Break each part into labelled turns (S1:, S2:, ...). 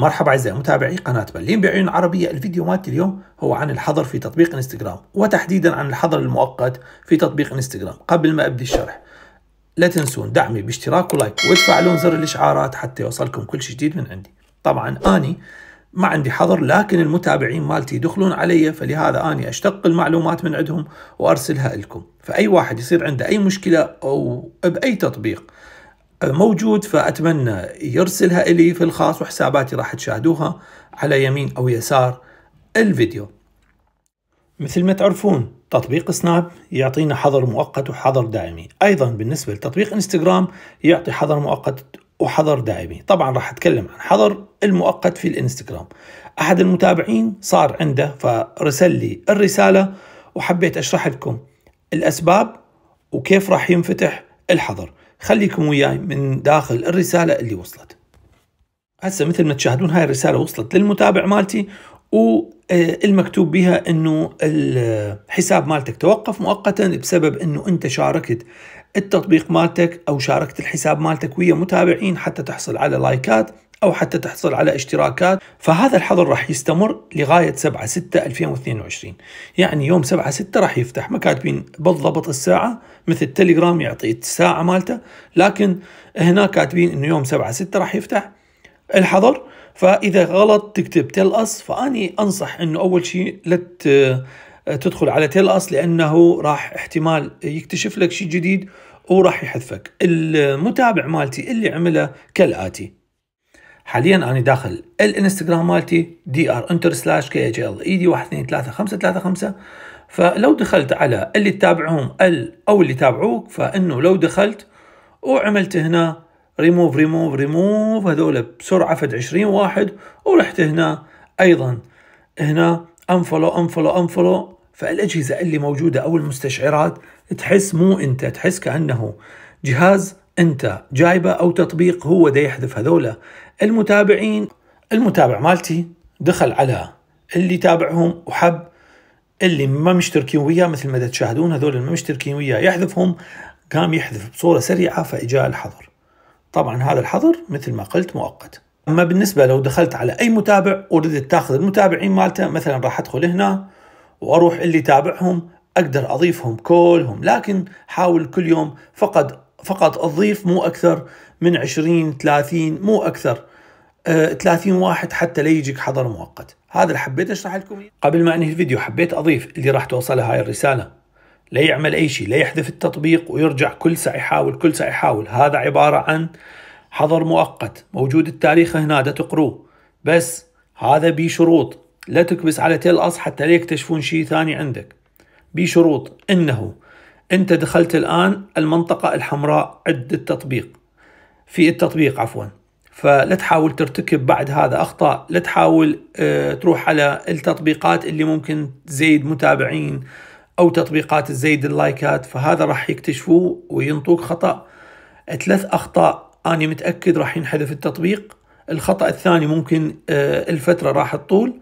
S1: مرحبا أعزائي متابعي قناة بلين بعيون عربية الفيديو مالت اليوم هو عن الحظر في تطبيق انستغرام وتحديدا عن الحظر المؤقت في تطبيق انستغرام قبل ما أبدي الشرح لا تنسون دعمي باشتراك ولايك وتفعلون زر الإشعارات حتى يوصلكم كل شيء جديد من عندي طبعا أني ما عندي حظر لكن المتابعين مالتي يدخلون علي فلهذا أني أشتق المعلومات من عندهم وأرسلها لكم فأي واحد يصير عنده أي مشكلة أو بأي تطبيق موجود فأتمنى يرسلها إلي في الخاص وحساباتي راح تشاهدوها على يمين أو يسار الفيديو مثل ما تعرفون تطبيق سناب يعطينا حظر مؤقت وحظر دائمي أيضا بالنسبة لتطبيق انستغرام يعطي حظر مؤقت وحظر دائمي طبعا راح أتكلم عن حظر المؤقت في الانستغرام أحد المتابعين صار عنده فرسل لي الرسالة وحبيت أشرح لكم الأسباب وكيف راح ينفتح الحظر خليكم وياي من داخل الرسالة اللي وصلت هسه مثل ما تشاهدون هاي الرسالة وصلت للمتابع مالتي والمكتوب آه، بها انه الحساب مالتك توقف مؤقتا بسبب انه انت شاركت التطبيق مالتك او شاركت الحساب مالتك ويا متابعين حتى تحصل على لايكات أو حتى تحصل على اشتراكات فهذا الحظر راح يستمر لغاية 7 6 2022 يعني يوم 7 6 راح يفتح ما كاتبين بالضبط الساعة مثل تليجرام يعطي الساعة مالته لكن هنا كاتبين أنه يوم 7 6 راح يفتح الحظر فإذا غلط تكتب تيل أس فأني أنصح أنه أول شيء لا تدخل على تيل أس لأنه راح احتمال يكتشف لك شيء جديد وراح يحذفك المتابع مالتي اللي عمله كالآتي حاليا انا داخل الانستغرام مالتي دي ار انتر سلاش كي اتش ال اي دي 1 2 3 5 3 5 فلو دخلت على اللي تتابعهم او اللي تابعوك فانه لو دخلت وعملت هنا ريموف ريموف ريموف هذول بسرعه فد 20 واحد ورحت هنا ايضا هنا انفولو انفولو انفولو فالاجهزه اللي موجوده او المستشعرات تحس مو انت تحس كانه جهاز انت جايبه او تطبيق هو ده يحذف هذولا المتابعين المتابع مالتي دخل على اللي تابعهم وحب اللي ما مشتركين وياه مثل ما تشاهدون هذول اللي ما مشتركين وياه يحذفهم قام يحذف بصورة سريعة فإجاء الحظر طبعا هذا الحظر مثل ما قلت مؤقت أما بالنسبة لو دخلت على أي متابع وردت تاخذ المتابعين مالته مثلا راح أدخل هنا وأروح اللي تابعهم أقدر أضيفهم كلهم لكن حاول كل يوم فقط فقط تضيف مو أكثر من 20 30 مو أكثر 30 واحد حتى لا يجيك حظر مؤقت هذا اللي حبيت اشرح لكم قبل ما انهي الفيديو حبيت اضيف اللي راح توصلها هاي الرساله لا يعمل اي شيء لا يحذف التطبيق ويرجع كل ساعه يحاول كل ساعه يحاول هذا عباره عن حظر مؤقت موجود التاريخ هنا دا تقروه بس هذا بشروط لا تكبس على تيل اص حتى لا يكتشفون شيء ثاني عندك بشروط انه انت دخلت الان المنطقه الحمراء عد التطبيق في التطبيق عفوا فلا تحاول ترتكب بعد هذا اخطاء لا تحاول آه، تروح على التطبيقات اللي ممكن تزيد متابعين او تطبيقات تزيد اللايكات فهذا راح يكتشفوه وينطوك خطا ثلاث اخطاء انا متاكد راح ينحذف التطبيق الخطا الثاني ممكن آه، الفتره راح تطول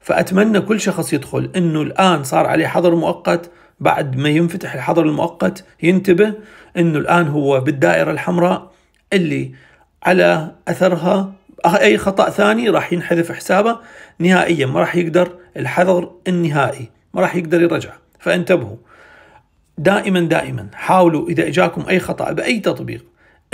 S1: فاتمنى كل شخص يدخل انه الان صار عليه حظر مؤقت بعد ما ينفتح الحظر المؤقت ينتبه انه الان هو بالدائره الحمراء اللي على اثرها اي خطا ثاني راح ينحذف حسابه نهائيا ما راح يقدر الحظر النهائي ما راح يقدر يرجع فانتبهوا دائما دائما حاولوا اذا اجاكم اي خطا باي تطبيق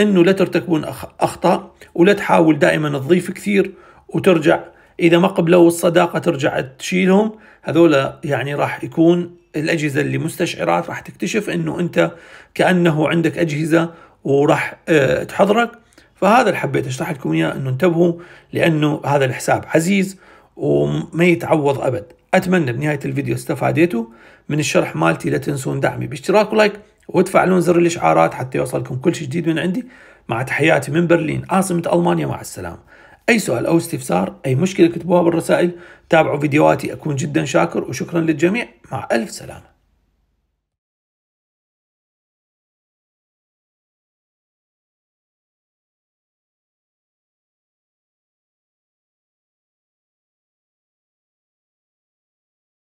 S1: انه لا ترتكبون اخطاء ولا تحاول دائما تضيف كثير وترجع اذا ما قبلوا الصداقه ترجع تشيلهم هذول يعني راح يكون الاجهزه اللي مستشعرات راح تكتشف انه انت كانه عندك اجهزه وراح آه، تحضرك فهذا اللي حبيت اشرح لكم اياه انه انتبهوا لانه هذا الحساب عزيز وما يتعوض ابد اتمنى بنهايه الفيديو استفاديتوا من الشرح مالتي لا تنسون دعمي باشتراك ولايك وتفعلون زر الاشعارات حتى يوصلكم كل شيء جديد من عندي مع تحياتي من برلين عاصمه المانيا مع السلامه اي سؤال او استفسار اي مشكله كتبوها بالرسائل تابعوا فيديوهاتي اكون جدا شاكر وشكرا للجميع مع الف سلامه